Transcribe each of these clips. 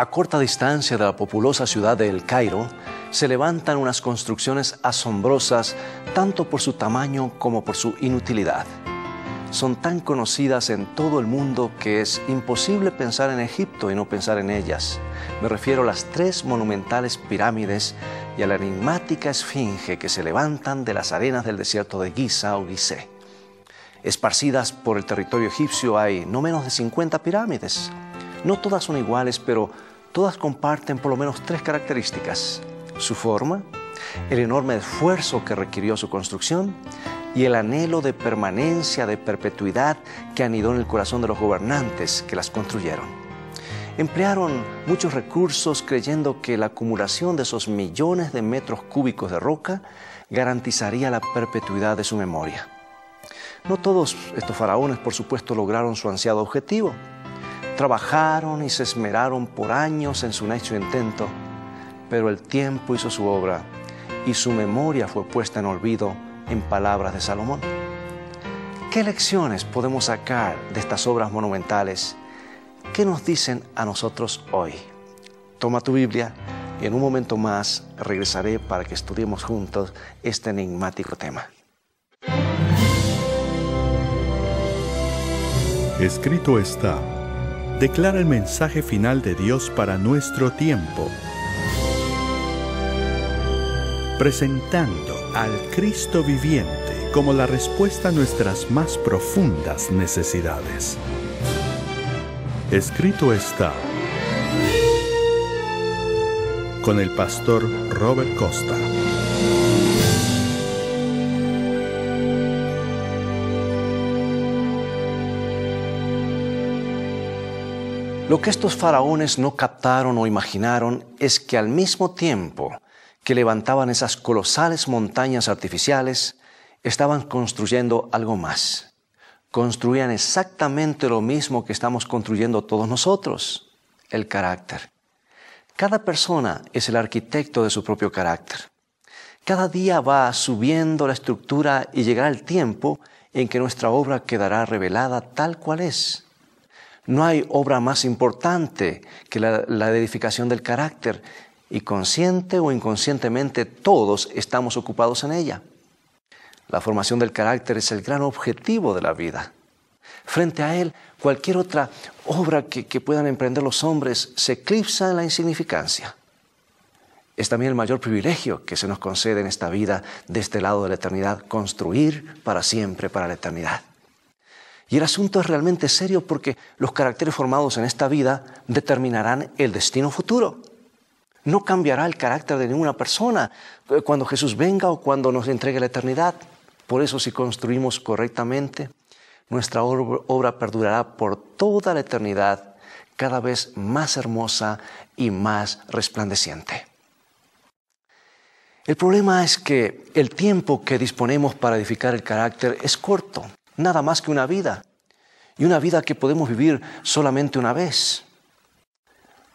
A corta distancia de la populosa ciudad de El Cairo, se levantan unas construcciones asombrosas tanto por su tamaño como por su inutilidad. Son tan conocidas en todo el mundo que es imposible pensar en Egipto y no pensar en ellas. Me refiero a las tres monumentales pirámides y a la enigmática esfinge que se levantan de las arenas del desierto de Giza o Gizeh. Esparcidas por el territorio egipcio hay no menos de 50 pirámides. No todas son iguales, pero todas comparten por lo menos tres características. Su forma, el enorme esfuerzo que requirió su construcción y el anhelo de permanencia, de perpetuidad que anidó en el corazón de los gobernantes que las construyeron. Emplearon muchos recursos creyendo que la acumulación de esos millones de metros cúbicos de roca garantizaría la perpetuidad de su memoria. No todos estos faraones, por supuesto, lograron su ansiado objetivo. Trabajaron y se esmeraron por años en su necio intento, pero el tiempo hizo su obra y su memoria fue puesta en olvido en palabras de Salomón. ¿Qué lecciones podemos sacar de estas obras monumentales? ¿Qué nos dicen a nosotros hoy? Toma tu Biblia y en un momento más regresaré para que estudiemos juntos este enigmático tema. Escrito está declara el mensaje final de Dios para nuestro tiempo, presentando al Cristo viviente como la respuesta a nuestras más profundas necesidades. Escrito está con el pastor Robert Costa. Lo que estos faraones no captaron o imaginaron es que al mismo tiempo que levantaban esas colosales montañas artificiales, estaban construyendo algo más. Construían exactamente lo mismo que estamos construyendo todos nosotros, el carácter. Cada persona es el arquitecto de su propio carácter. Cada día va subiendo la estructura y llegará el tiempo en que nuestra obra quedará revelada tal cual es. No hay obra más importante que la, edificación del carácter y consciente o inconscientemente todos estamos ocupados en ella. La formación del carácter es el gran objetivo de la vida. Frente a él, cualquier otra obra que, que, puedan emprender los hombres se eclipsa en la insignificancia. Es también el mayor privilegio que se nos concede en esta vida, de este lado de la eternidad, construir para siempre, para la eternidad. Y el asunto es realmente serio porque los caracteres formados en esta vida determinarán el destino futuro. No cambiará el carácter de ninguna persona eh, cuando Jesús venga o cuando nos entregue la eternidad. Por eso si construimos correctamente, nuestra obra perdurará por toda la eternidad, cada vez más hermosa y más resplandeciente. El problema es que el tiempo que disponemos para edificar el carácter es corto nada más que una vida, y una vida que podemos vivir solamente una vez.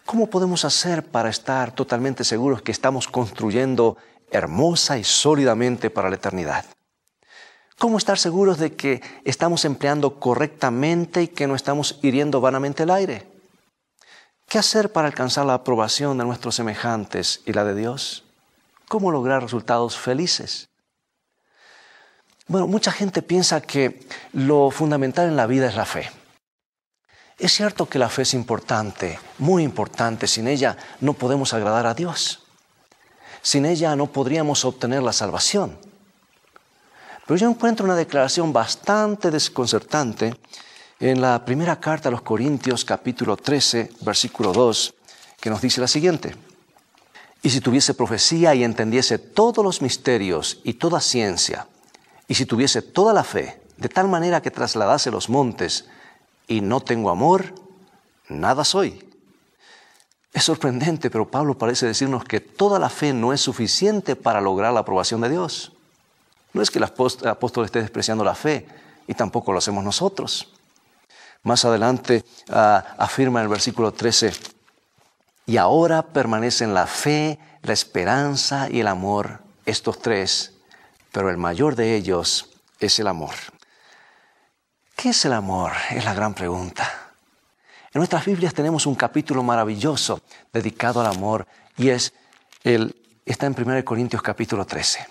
¿Cómo podemos hacer para estar totalmente seguros que estamos construyendo hermosa y sólidamente para la eternidad? ¿Cómo estar seguros de que estamos empleando correctamente y que no estamos hiriendo vanamente el aire? ¿Qué hacer para alcanzar la aprobación de nuestros semejantes y la de Dios? ¿Cómo lograr resultados felices? Bueno, mucha gente piensa que lo fundamental en la vida es la fe. Es cierto que la fe es importante, muy importante. Sin ella no podemos agradar a Dios. Sin ella no podríamos obtener la salvación. Pero yo encuentro una declaración bastante desconcertante en la primera carta a los Corintios capítulo 13, versículo 2, que nos dice la siguiente. Y si tuviese profecía y entendiese todos los misterios y toda ciencia, y si tuviese toda la fe, de tal manera que trasladase los montes, y no tengo amor, nada soy. Es sorprendente, pero Pablo parece decirnos que toda la fe no es suficiente para lograr la aprobación de Dios. No es que el apóstol esté despreciando la fe, y tampoco lo hacemos nosotros. Más adelante ah, afirma en el versículo 13, y ahora permanecen la fe, la esperanza y el amor, estos tres, pero el mayor de ellos es el amor. ¿Qué es el amor? Es la gran pregunta. En nuestras Biblias tenemos un capítulo maravilloso dedicado al amor y es el, está en 1 Corintios capítulo 13.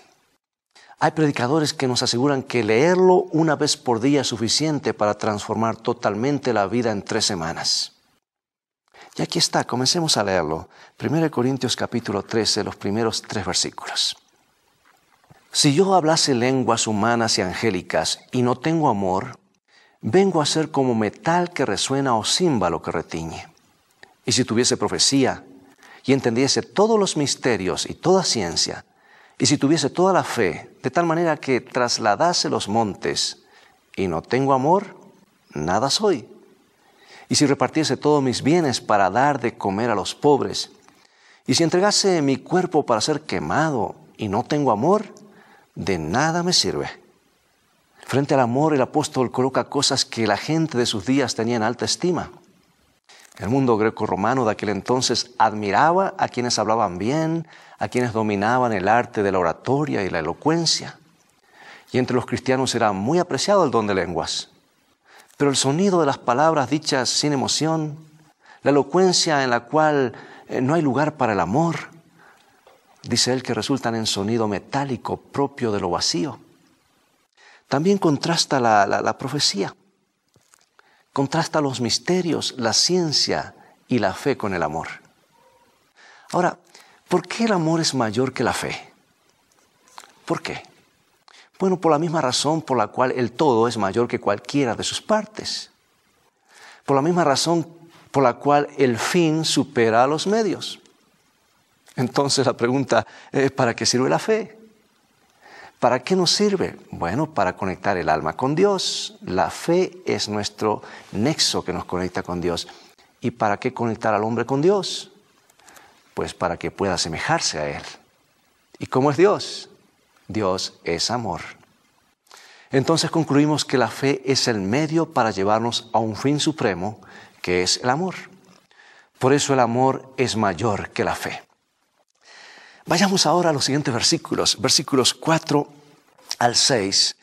Hay predicadores que nos aseguran que leerlo una vez por día es suficiente para transformar totalmente la vida en tres semanas. Y aquí está, comencemos a leerlo. 1 Corintios capítulo 13, los primeros tres versículos. Si yo hablase lenguas humanas y angélicas y no tengo amor, vengo a ser como metal que resuena o címbalo que retiñe. Y si tuviese profecía y entendiese todos los misterios y toda ciencia, y si tuviese toda la fe, de tal manera que trasladase los montes, y no tengo amor, nada soy. Y si repartiese todos mis bienes para dar de comer a los pobres, y si entregase mi cuerpo para ser quemado, y no tengo amor, de nada me sirve. Frente al amor, el apóstol coloca cosas que la gente de sus días tenía en alta estima. El mundo greco-romano de aquel entonces admiraba a quienes hablaban bien, a quienes dominaban el arte de la oratoria y la elocuencia. Y entre los cristianos era muy apreciado el don de lenguas. Pero el sonido de las palabras dichas sin emoción, la elocuencia en la cual eh, no hay lugar para el amor, dice él, que resultan en sonido metálico propio de lo vacío. También contrasta la, profecía, contrasta los misterios, la ciencia y la fe con el amor. Ahora, ¿por qué el amor es mayor que la fe? ¿Por qué? Bueno, por la misma razón por la cual el todo es mayor que cualquiera de sus partes. Por la misma razón por la cual el fin supera a los medios. Entonces la pregunta, es, ¿para qué sirve la fe? ¿Para qué nos sirve? Bueno, para conectar el alma con Dios. La fe es nuestro nexo que nos conecta con Dios. ¿Y para qué conectar al hombre con Dios? Pues para que pueda asemejarse a Él. ¿Y cómo es Dios? Dios es amor. Entonces concluimos que la fe es el medio para llevarnos a un fin supremo, que es el amor. Por eso el amor es mayor que la fe. Vayamos ahora a los siguientes versículos, versículos 4 al 6,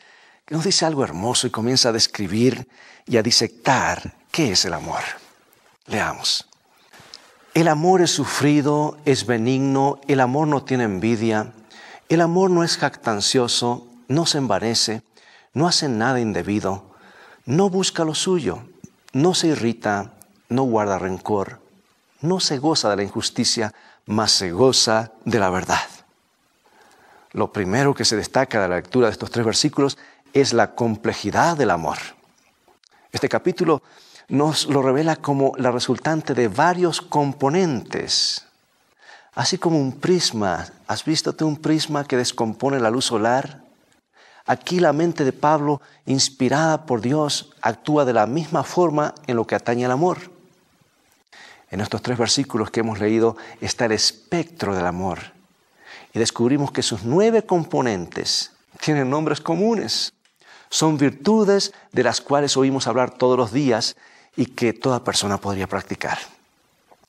que nos dice algo hermoso y comienza a describir y a disectar qué es el amor. Leamos. El amor es sufrido, es benigno, el amor no tiene envidia, el amor no es jactancioso, no se envanece, no hace nada indebido, no busca lo suyo, no se irrita, no guarda rencor, no se goza de la injusticia, más se goza de la verdad. Lo primero que se destaca de la lectura de estos tres versículos es la complejidad del amor. Este capítulo nos lo revela como la resultante de varios componentes. Así como un prisma, ¿has visto un prisma que descompone la luz solar? Aquí la mente de Pablo, inspirada por Dios, actúa de la misma forma en lo que atañe al amor. En estos tres versículos que hemos leído está el espectro del amor. Y descubrimos que sus nueve componentes tienen nombres comunes. Son virtudes de las cuales oímos hablar todos los días y que toda persona podría practicar.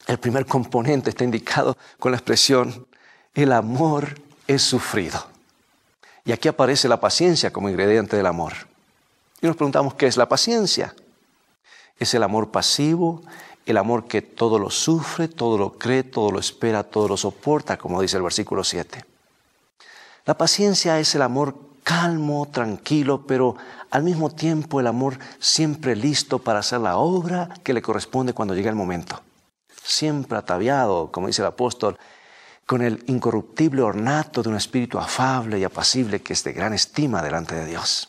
El primer componente está indicado con la expresión, el amor es sufrido. Y aquí aparece la paciencia como ingrediente del amor. Y nos preguntamos, ¿qué es la paciencia? Es el amor pasivo, el amor que todo lo sufre, todo lo cree, todo lo espera, todo lo soporta, como dice el versículo 7. La paciencia es el amor calmo, tranquilo, pero al mismo tiempo el amor siempre listo para hacer la obra que le corresponde cuando llega el momento. Siempre ataviado, como dice el apóstol, con el incorruptible ornato de un espíritu afable y apacible que es de gran estima delante de Dios.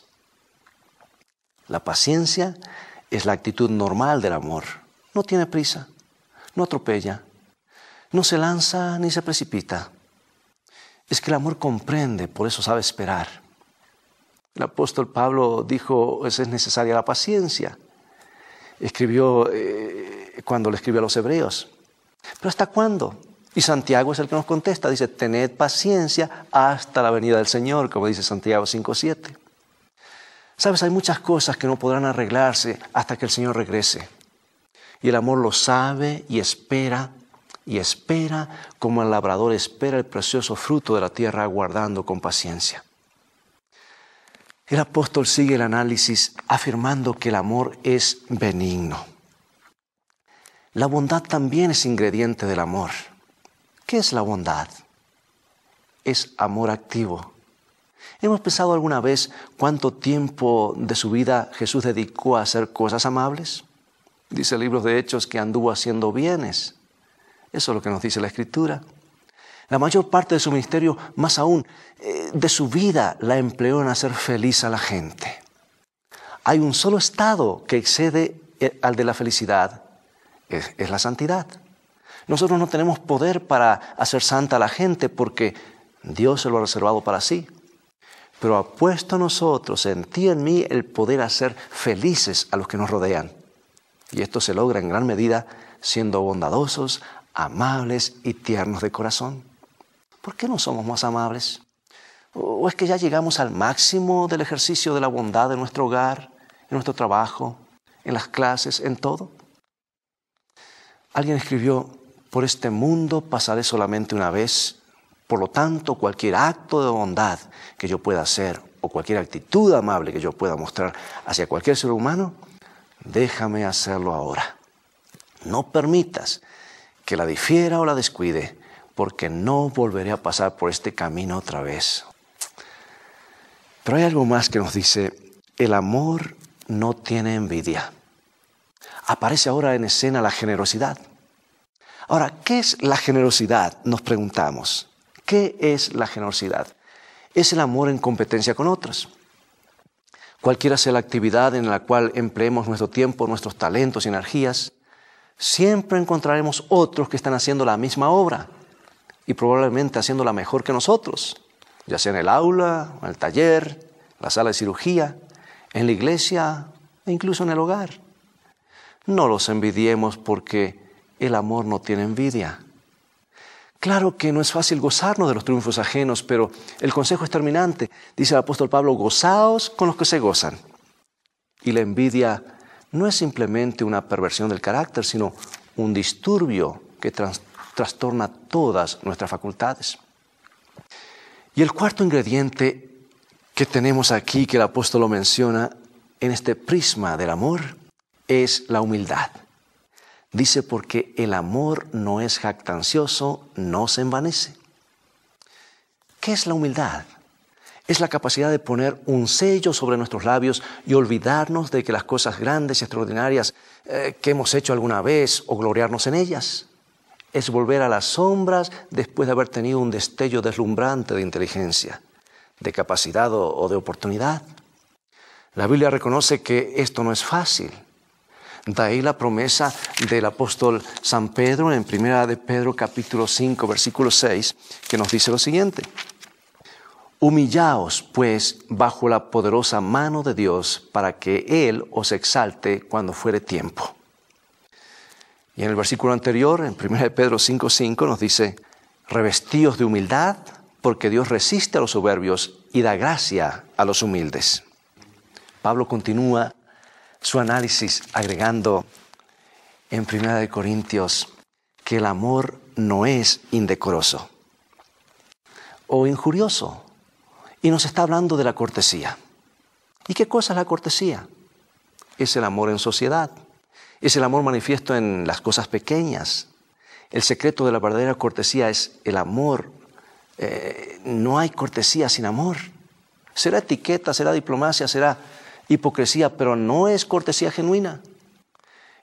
La paciencia es la actitud normal del amor, no tiene prisa, no atropella, no se lanza ni se precipita. Es que el amor comprende, por eso sabe esperar. El apóstol Pablo dijo, pues es necesaria la paciencia. Escribió eh, cuando le escribió a los hebreos. ¿Pero hasta cuándo? Y Santiago es el que nos contesta, dice, tened paciencia hasta la venida del Señor, como dice Santiago 5.7. Sabes, hay muchas cosas que no podrán arreglarse hasta que el Señor regrese. Y el amor lo sabe y espera y espera como el labrador espera el precioso fruto de la tierra aguardando con paciencia. El apóstol sigue el análisis afirmando que el amor es benigno. La bondad también es ingrediente del amor. ¿Qué es la bondad? Es amor activo. ¿Hemos pensado alguna vez cuánto tiempo de su vida Jesús dedicó a hacer cosas amables? Dice el libro de Hechos que anduvo haciendo bienes. Eso es lo que nos dice la Escritura. La mayor parte de su ministerio, más aún, eh, de su vida, la empleó en hacer feliz a la gente. Hay un solo estado que excede eh, al de la felicidad, es, la santidad. Nosotros no tenemos poder para hacer santa a la gente porque Dios se lo ha reservado para sí. Pero ha puesto a nosotros, en ti y en mí, el poder hacer felices a los que nos rodean. Y esto se logra en gran medida siendo bondadosos, amables y tiernos de corazón. ¿Por qué no somos más amables? ¿O es que ya llegamos al máximo del ejercicio de la bondad en nuestro hogar, en nuestro trabajo, en las clases, en todo? Alguien escribió, por este mundo pasaré solamente una vez, por lo tanto cualquier acto de bondad que yo pueda hacer o cualquier actitud amable que yo pueda mostrar hacia cualquier ser humano déjame hacerlo ahora. No permitas que la difiera o la descuide, porque no volveré a pasar por este camino otra vez. Pero hay algo más que nos dice, el amor no tiene envidia. Aparece ahora en escena la generosidad. Ahora, ¿qué es la generosidad? Nos preguntamos. ¿Qué es la generosidad? Es el amor en competencia con otros. Cualquiera sea la actividad en la cual empleemos nuestro tiempo, nuestros talentos y energías, siempre encontraremos otros que están haciendo la misma obra y probablemente haciéndola mejor que nosotros, ya sea en el aula, en el taller, en la sala de cirugía, en la iglesia e incluso en el hogar. No los envidiemos porque el amor no tiene envidia. Claro que no es fácil gozarnos de los triunfos ajenos, pero el consejo es terminante. Dice el apóstol Pablo, gozaos con los que se gozan. Y la envidia no es simplemente una perversión del carácter, sino un disturbio que trastorna todas nuestras facultades. Y el cuarto ingrediente que tenemos aquí, que el apóstol lo menciona en este prisma del amor, es la humildad. Dice, porque el amor no es jactancioso, no se envanece. ¿Qué es la humildad? Es la capacidad de poner un sello sobre nuestros labios y olvidarnos de que las cosas grandes y extraordinarias eh, que hemos hecho alguna vez o gloriarnos en ellas. Es volver a las sombras después de haber tenido un destello deslumbrante de inteligencia, de capacidad o de oportunidad. La Biblia reconoce que esto no es fácil de ahí la promesa del apóstol San Pedro en 1 de Pedro capítulo 5 versículo 6 que nos dice lo siguiente. Humillaos pues bajo la poderosa mano de Dios para que Él os exalte cuando fuere tiempo. Y en el versículo anterior, en 1 Pedro 5, 5, nos dice, revestíos de humildad porque Dios resiste a los soberbios y da gracia a los humildes. Pablo continúa su análisis agregando en Primera de Corintios que el amor no es indecoroso o injurioso y nos está hablando de la cortesía. ¿Y qué cosa es la cortesía? Es el amor en sociedad, es el amor manifiesto en las cosas pequeñas. El secreto de la verdadera cortesía es el amor. Eh, no hay cortesía sin amor. Será etiqueta, será diplomacia, será hipocresía, pero no es cortesía genuina.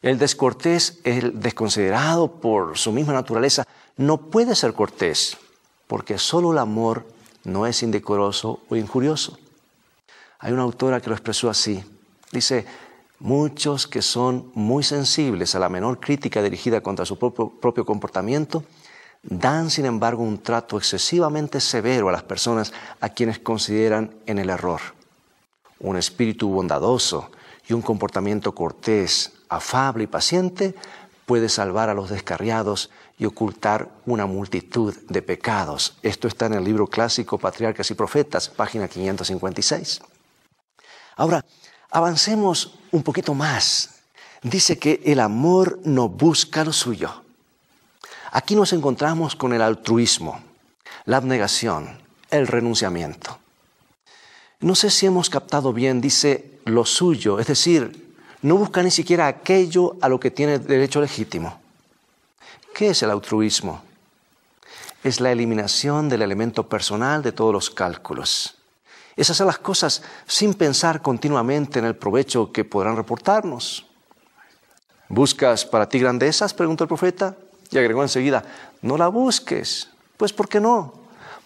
El descortés, el desconsiderado por su misma naturaleza, no puede ser cortés, porque solo el amor no es indecoroso o injurioso. Hay una autora que lo expresó así. Dice, muchos que son muy sensibles a la menor crítica dirigida contra su propio, propio comportamiento, dan sin embargo un trato excesivamente severo a las personas a quienes consideran en el error un espíritu bondadoso y un comportamiento cortés, afable y paciente puede salvar a los descarriados y ocultar una multitud de pecados. Esto está en el libro clásico Patriarcas y Profetas, página 556. Ahora, avancemos un poquito más. Dice que el amor no busca lo suyo. Aquí nos encontramos con el altruismo, la abnegación, el renunciamiento. No sé si hemos captado bien, dice lo suyo, es decir, no busca ni siquiera aquello a lo que tiene derecho legítimo. ¿Qué es el altruismo? Es la eliminación del elemento personal de todos los cálculos. Es hacer las cosas sin pensar continuamente en el provecho que podrán reportarnos. ¿Buscas para ti grandezas? preguntó el profeta y agregó enseguida, no la busques. Pues ¿por qué no?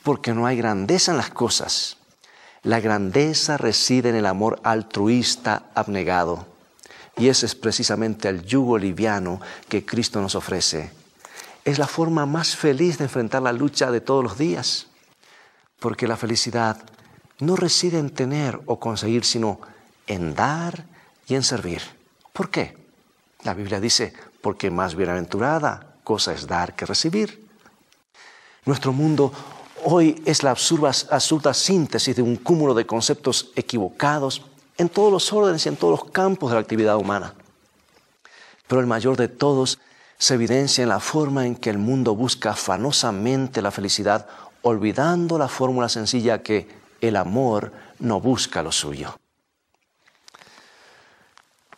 Porque no hay grandeza en las cosas la grandeza reside en el amor altruista abnegado. Y ese es precisamente el yugo liviano que Cristo nos ofrece. Es la forma más feliz de enfrentar la lucha de todos los días. Porque la felicidad no reside en tener o conseguir, sino en dar y en servir. ¿Por qué? La Biblia dice, porque más bienaventurada cosa es dar que recibir. Nuestro mundo hoy es la absurda, síntesis de un cúmulo de conceptos equivocados en todos los órdenes y en todos los campos de la actividad humana. Pero el mayor de todos se evidencia en la forma en que el mundo busca afanosamente la felicidad, olvidando la fórmula sencilla que el amor no busca lo suyo.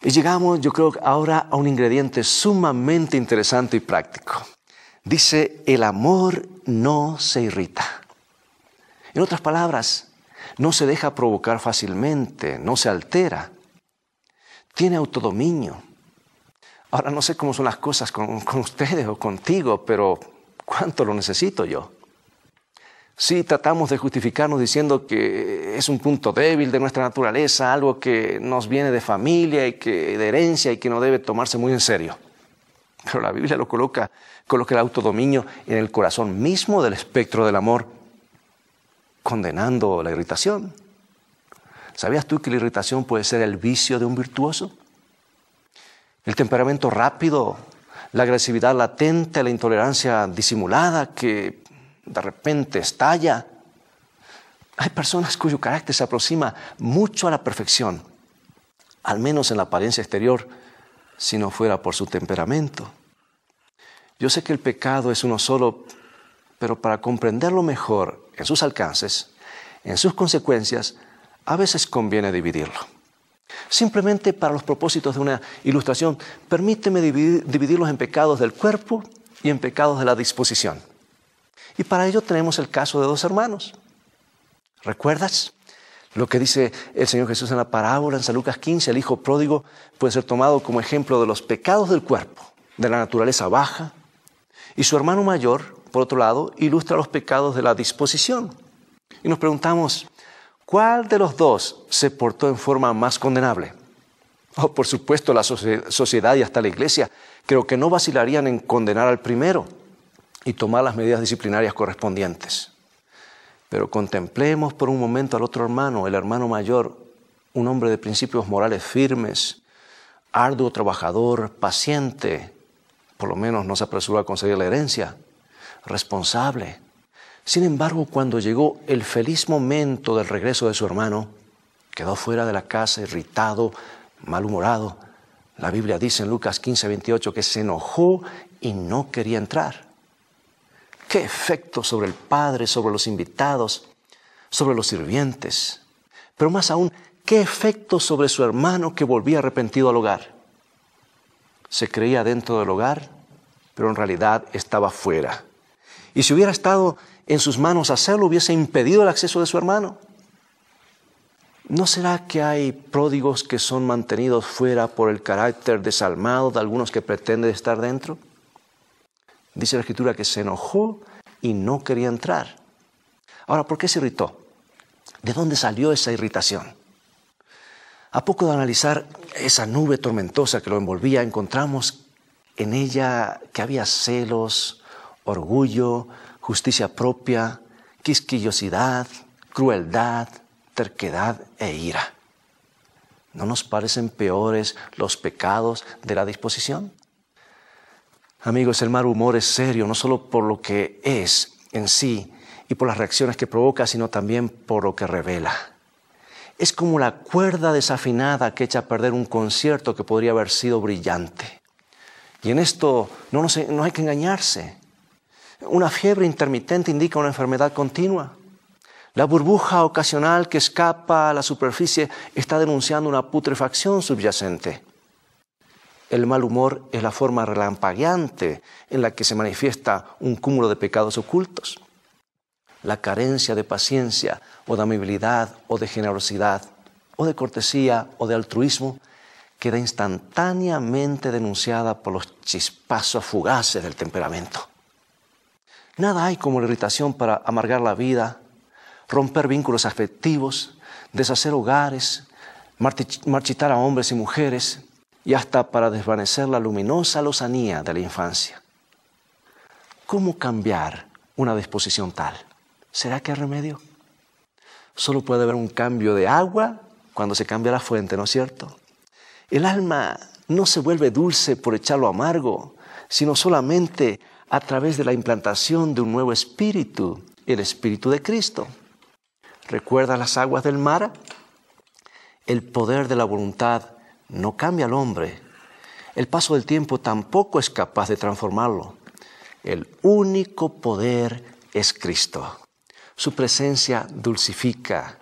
Y llegamos, yo creo, ahora a un ingrediente sumamente interesante y práctico. Dice, el amor no se irrita. En otras palabras, no se deja provocar fácilmente, no se altera. Tiene autodominio. Ahora no sé cómo son las cosas con, ustedes o contigo, pero ¿cuánto lo necesito yo? Sí, tratamos de justificarnos diciendo que es un punto débil de nuestra naturaleza, algo que nos viene de familia y que de herencia y que no debe tomarse muy en serio. Pero la Biblia lo coloca, coloca el autodominio en el corazón mismo del espectro del amor, condenando la irritación. ¿Sabías tú que la irritación puede ser el vicio de un virtuoso? El temperamento rápido, la agresividad latente, la intolerancia disimulada que de repente estalla. Hay personas cuyo carácter se aproxima mucho a la perfección, al menos en la apariencia exterior, si no fuera por su temperamento. Yo sé que el pecado es uno solo, pero para comprenderlo mejor en sus alcances, en sus consecuencias, a veces conviene dividirlo. Simplemente para los propósitos de una ilustración, permíteme dividirlos en pecados del cuerpo y en pecados de la disposición. Y para ello tenemos el caso de dos hermanos. ¿Recuerdas? Lo que dice el Señor Jesús en la parábola en San Lucas 15, el hijo pródigo puede ser tomado como ejemplo de los pecados del cuerpo, de la naturaleza baja, y su hermano mayor, por otro lado, ilustra los pecados de la disposición. Y nos preguntamos, ¿cuál de los dos se portó en forma más condenable? Oh, por supuesto, la sociedad y hasta la iglesia creo que no vacilarían en condenar al primero y tomar las medidas disciplinarias correspondientes. Pero contemplemos por un momento al otro hermano, el hermano mayor, un hombre de principios morales firmes, arduo trabajador, paciente, por lo menos no se apresuró a conseguir la herencia, responsable. Sin embargo, cuando llegó el feliz momento del regreso de su hermano, quedó fuera de la casa irritado, malhumorado. La Biblia dice en Lucas 15, 28 que se enojó y no quería entrar qué efecto sobre el padre, sobre los invitados, sobre los sirvientes, pero más aún, qué efecto sobre su hermano que volvía arrepentido al hogar. Se creía dentro del hogar, pero en realidad estaba fuera. Y si hubiera estado en sus manos hacerlo, hubiese impedido el acceso de su hermano. ¿No será que hay pródigos que son mantenidos fuera por el carácter desalmado de algunos que pretenden estar dentro? Dice la escritura que se enojó y no quería entrar. Ahora, ¿por qué se irritó? ¿De dónde salió esa irritación? A poco de analizar esa nube tormentosa que lo envolvía, encontramos en ella que había celos, orgullo, justicia propia, quisquillosidad, crueldad, terquedad e ira. ¿No nos parecen peores los pecados de la disposición? Amigos, el mal humor es serio, no solo por lo que es en sí y por las reacciones que provoca, sino también por lo que revela. Es como la cuerda desafinada que echa a perder un concierto que podría haber sido brillante. Y en esto no, no hay que engañarse. Una fiebre intermitente indica una enfermedad continua. La burbuja ocasional que escapa a la superficie está denunciando una putrefacción subyacente. El mal humor es la forma relampagueante en la que se manifiesta un cúmulo de pecados ocultos. La carencia de paciencia o de amabilidad o de generosidad o de cortesía o de altruismo queda instantáneamente denunciada por los chispazos fugaces del temperamento. Nada hay como la irritación para amargar la vida, romper vínculos afectivos, deshacer hogares, marchitar a hombres y mujeres, y hasta para desvanecer la luminosa lozanía de la infancia. ¿Cómo cambiar una disposición tal? ¿Será que hay remedio? Solo puede haber un cambio de agua cuando se cambia la fuente, ¿no es cierto? El alma no se vuelve dulce por echarlo amargo, sino solamente a través de la implantación de un nuevo espíritu, el espíritu de Cristo. ¿Recuerda las aguas del mar? El poder de la voluntad no cambia al hombre. El paso del tiempo tampoco es capaz de transformarlo. El único poder es Cristo. Su presencia dulcifica,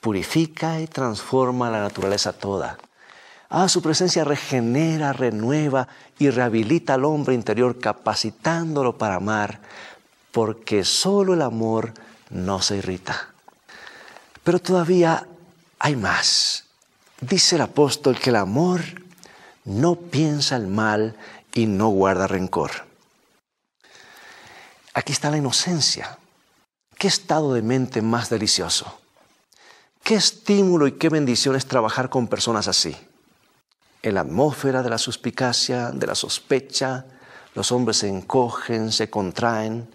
purifica y transforma la naturaleza toda. Ah, su presencia regenera, renueva y rehabilita al hombre interior, capacitándolo para amar, porque solo el amor no se irrita. Pero todavía hay más. Dice el apóstol que el amor no piensa el mal y no guarda rencor. Aquí está la inocencia. ¿Qué estado de mente más delicioso? ¿Qué estímulo y qué bendición es trabajar con personas así? En la atmósfera de la suspicacia, de la sospecha, los hombres se encogen, se contraen,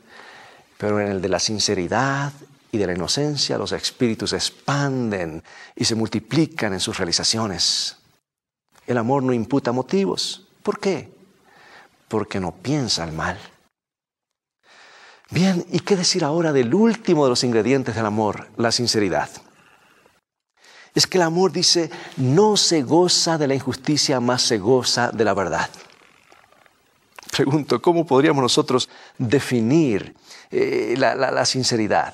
pero en el de la sinceridad de la inocencia los espíritus expanden y se multiplican en sus realizaciones. El amor no imputa motivos. ¿Por qué? Porque no piensa el mal. Bien, ¿y qué decir ahora del último de los ingredientes del amor, la sinceridad? Es que el amor dice, no se goza de la injusticia, más se goza de la verdad. Pregunto, ¿cómo podríamos nosotros definir eh, la sinceridad?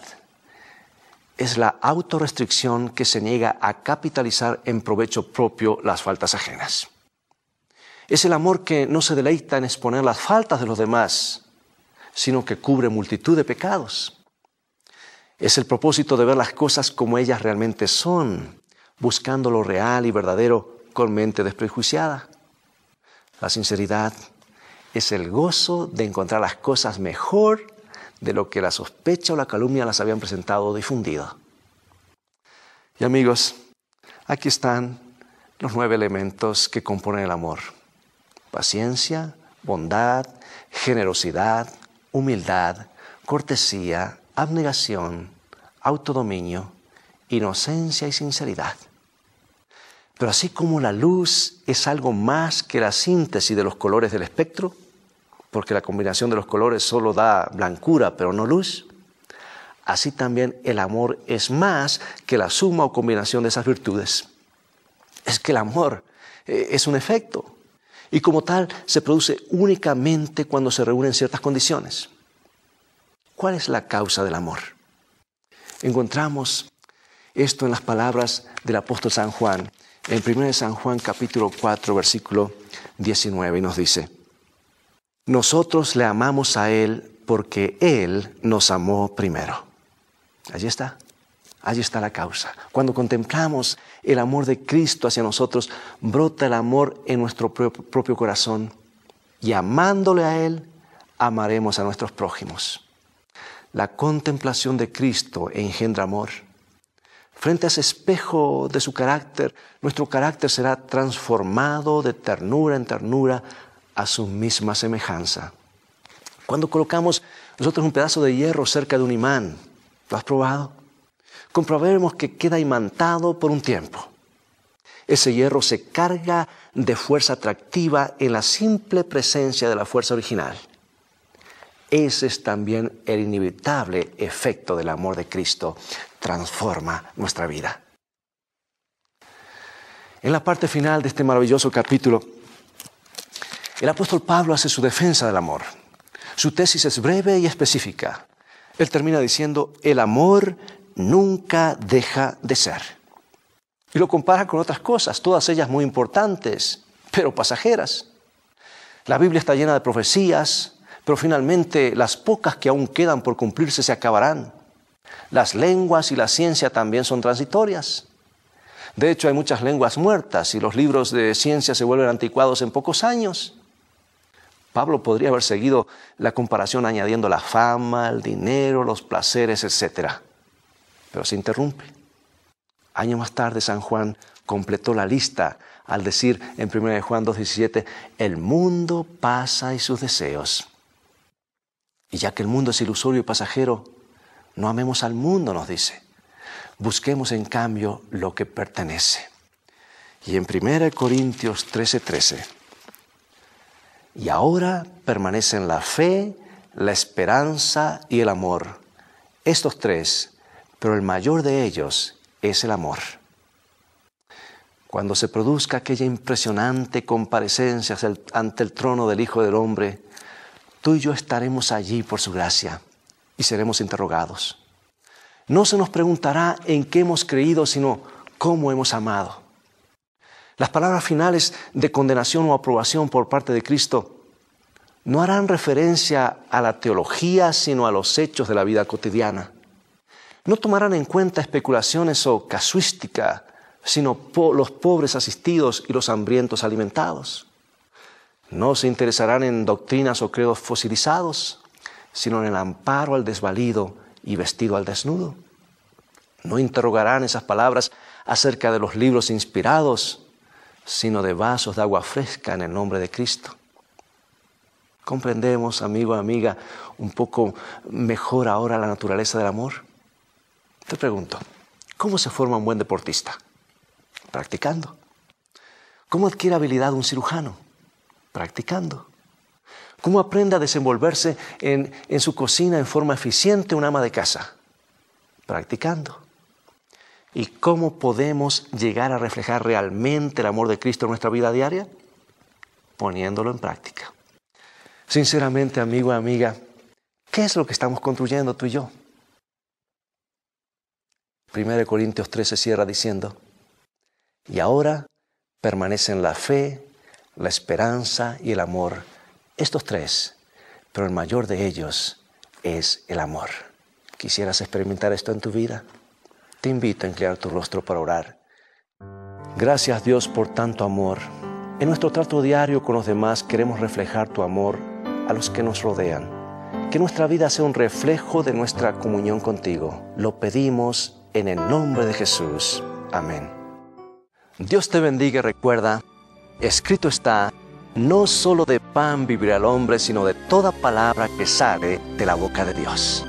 es la autorrestricción que se niega a capitalizar en provecho propio las faltas ajenas. Es el amor que no se deleita en exponer las faltas de los demás, sino que cubre multitud de pecados. Es el propósito de ver las cosas como ellas realmente son, buscando lo real y verdadero con mente desprejuiciada. La sinceridad es el gozo de encontrar las cosas mejor de lo que la sospecha o la calumnia las habían presentado o difundido. Y amigos, aquí están los nueve elementos que componen el amor. Paciencia, bondad, generosidad, humildad, cortesía, abnegación, autodominio, inocencia y sinceridad. Pero así como la luz es algo más que la síntesis de los colores del espectro, porque la combinación de los colores solo da blancura, pero no luz. Así también el amor es más que la suma o combinación de esas virtudes. Es que el amor eh, es un efecto y como tal se produce únicamente cuando se reúnen ciertas condiciones. ¿Cuál es la causa del amor? Encontramos esto en las palabras del apóstol San Juan, en 1 San Juan capítulo 4 versículo 19 y nos dice, nosotros le amamos a Él porque Él nos amó primero. Allí está. Allí está la causa. Cuando contemplamos el amor de Cristo hacia nosotros, brota el amor en nuestro propio corazón. Y amándole a Él, amaremos a nuestros prójimos. La contemplación de Cristo engendra amor. Frente a ese espejo de su carácter, nuestro carácter será transformado de ternura en ternura a su misma semejanza. Cuando colocamos nosotros un pedazo de hierro cerca de un imán, ¿lo has probado? Comprobaremos que queda imantado por un tiempo. Ese hierro se carga de fuerza atractiva en la simple presencia de la fuerza original. Ese es también el inevitable efecto del amor de Cristo. Transforma nuestra vida. En la parte final de este maravilloso capítulo, el apóstol Pablo hace su defensa del amor. Su tesis es breve y específica. Él termina diciendo, el amor nunca deja de ser. Y lo compara con otras cosas, todas ellas muy importantes, pero pasajeras. La Biblia está llena de profecías, pero finalmente las pocas que aún quedan por cumplirse se acabarán. Las lenguas y la ciencia también son transitorias. De hecho, hay muchas lenguas muertas y los libros de ciencia se vuelven anticuados en pocos años. Pablo podría haber seguido la comparación añadiendo la fama, el dinero, los placeres, etc. Pero se interrumpe. Año más tarde San Juan completó la lista al decir en 1 Juan 2.17, el mundo pasa y sus deseos. Y ya que el mundo es ilusorio y pasajero, no amemos al mundo, nos dice. Busquemos en cambio lo que pertenece. Y en 1 Corintios 13.13, y ahora permanecen la fe, la esperanza y el amor. Estos tres, pero el mayor de ellos es el amor. Cuando se produzca aquella impresionante comparecencia ante el trono del Hijo del Hombre, tú y yo estaremos allí por su gracia y seremos interrogados. No se nos preguntará en qué hemos creído, sino cómo hemos amado. Las palabras finales de condenación o aprobación por parte de Cristo no harán referencia a la teología, sino a los hechos de la vida cotidiana. No tomarán en cuenta especulaciones o casuística, sino los pobres asistidos y los hambrientos alimentados. No se interesarán en doctrinas o credos fosilizados, sino en el amparo al desvalido y vestido al desnudo. No interrogarán esas palabras acerca de los libros inspirados, sino de vasos de agua fresca en el nombre de Cristo. ¿Comprendemos, amigo, amiga, un poco mejor ahora la naturaleza del amor? Te pregunto, ¿cómo se forma un buen deportista? Practicando. ¿Cómo adquiere habilidad un cirujano? Practicando. ¿Cómo aprende a desenvolverse en, en su cocina en forma eficiente un ama de casa? Practicando. ¿Y cómo podemos llegar a reflejar realmente el amor de Cristo en nuestra vida diaria? Poniéndolo en práctica. Sinceramente, amigo amiga, ¿qué es lo que estamos construyendo tú y yo? 1 Corintios 13 cierra diciendo, y ahora permanecen la fe, la esperanza y el amor, estos tres, pero el mayor de ellos es el amor. ¿Quisieras experimentar esto en tu vida? te invito a inclinar tu rostro para orar. Gracias Dios por tanto amor. En nuestro trato diario con los demás queremos reflejar tu amor a los que nos rodean. Que nuestra vida sea un reflejo de nuestra comunión contigo. Lo pedimos en el nombre de Jesús. Amén. Dios te bendiga y recuerda, escrito está, no solo de pan vivirá el hombre, sino de toda palabra que sale de la boca de Dios.